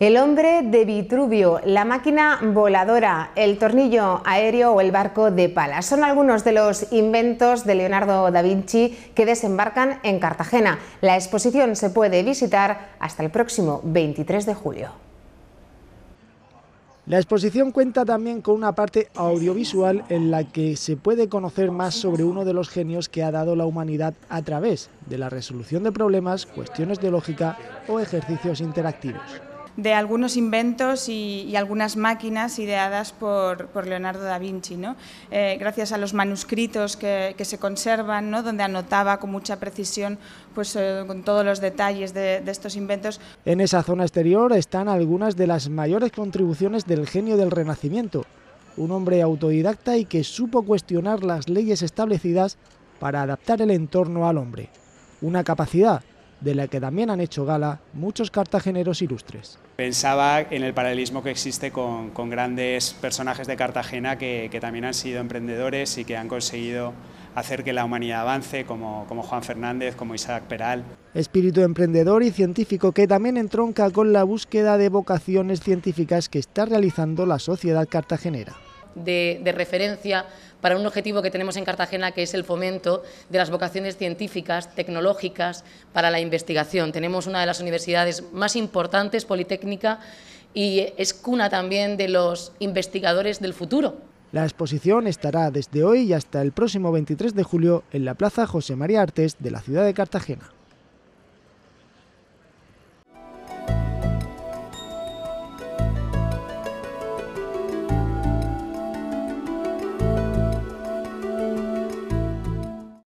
El hombre de Vitruvio, la máquina voladora, el tornillo aéreo o el barco de palas, son algunos de los inventos de Leonardo da Vinci que desembarcan en Cartagena. La exposición se puede visitar hasta el próximo 23 de julio. La exposición cuenta también con una parte audiovisual en la que se puede conocer más sobre uno de los genios que ha dado la humanidad a través de la resolución de problemas, cuestiones de lógica o ejercicios interactivos de algunos inventos y, algunas máquinas ideadas por, por Leonardo da Vinci, ¿no? Eh, gracias a los manuscritos que, se conservan, ¿no? donde anotaba con mucha precisión pues, eh, con todos los detalles de, de estos inventos. En esa zona exterior están algunas de las mayores contribuciones del genio del Renacimiento, un hombre autodidacta y que supo cuestionar las leyes establecidas para adaptar el entorno al hombre, una capacidad de la que también han hecho gala muchos cartageneros ilustres. Pensaba en el paralelismo que existe con, grandes personajes de Cartagena que, también han sido emprendedores y que han conseguido hacer que la humanidad avance, como, como Juan Fernández, como Isaac Peral. Espíritu emprendedor y científico que también entronca con la búsqueda de vocaciones científicas que está realizando la sociedad cartagenera de, referencia para un objetivo que tenemos en Cartagena, que es el fomento de las vocaciones científicas, tecnológicas, para la investigación. Tenemos una de las universidades más importantes, Politécnica, y es cuna también de los investigadores del futuro. La exposición estará desde hoy y hasta el próximo 23 de julio en la Plaza José María Artes de la ciudad de Cartagena.